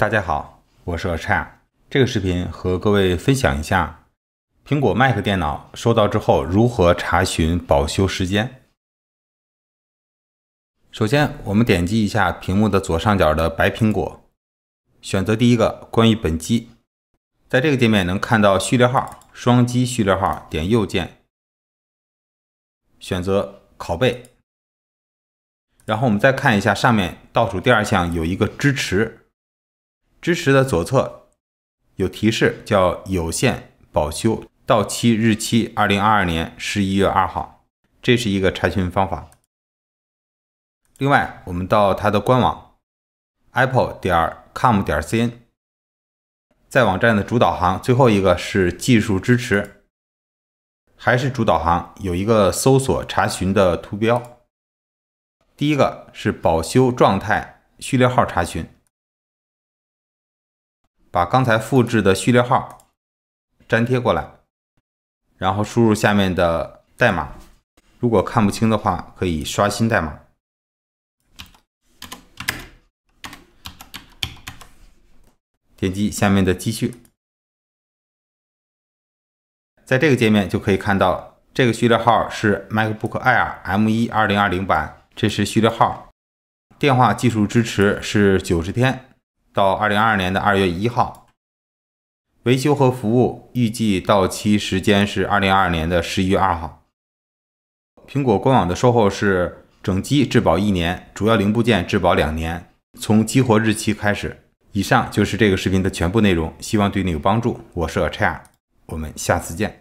大家好，我是阿 c h a 这个视频和各位分享一下，苹果 Mac 电脑收到之后如何查询保修时间。首先，我们点击一下屏幕的左上角的白苹果，选择第一个“关于本机”。在这个界面能看到序列号，双击序列号点右键，选择“拷贝”。然后我们再看一下上面倒数第二项有一个“支持”。支持的左侧有提示，叫“有限保修到期日期”，二零二二年十一月二号，这是一个查询方法。另外，我们到它的官网 apple 点 com 点 cn，在网站的主导航最后一个是技术支持，还是主导航有一个搜索查询的图标。第一个是保修状态序列号查询。把刚才复制的序列号粘贴过来，然后输入下面的代码。如果看不清的话，可以刷新代码。点击下面的继续，在这个界面就可以看到，这个序列号是 MacBook Air M1 2020版，这是序列号。电话技术支持是九十天。到二零二二年的二月一号，维修和服务预计到期时间是二零二二年的十一月二号。苹果官网的售后是整机质保一年，主要零部件质保两年，从激活日期开始。以上就是这个视频的全部内容，希望对你有帮助。我是 Chair，我们下次见。